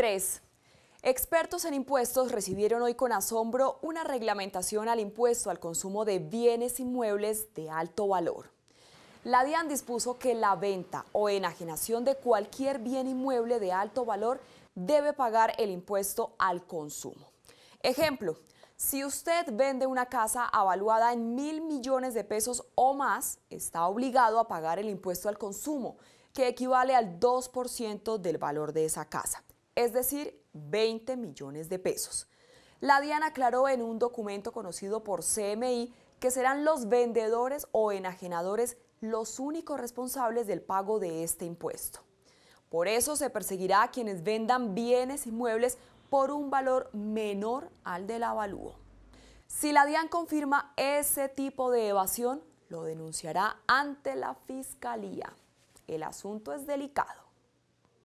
3. Expertos en impuestos recibieron hoy con asombro una reglamentación al impuesto al consumo de bienes inmuebles de alto valor. La DIAN dispuso que la venta o enajenación de cualquier bien inmueble de alto valor debe pagar el impuesto al consumo. Ejemplo, si usted vende una casa avaluada en mil millones de pesos o más, está obligado a pagar el impuesto al consumo, que equivale al 2% del valor de esa casa es decir, 20 millones de pesos. La DIAN aclaró en un documento conocido por CMI que serán los vendedores o enajenadores los únicos responsables del pago de este impuesto. Por eso se perseguirá a quienes vendan bienes inmuebles por un valor menor al del avalúo. Si la DIAN confirma ese tipo de evasión, lo denunciará ante la Fiscalía. El asunto es delicado.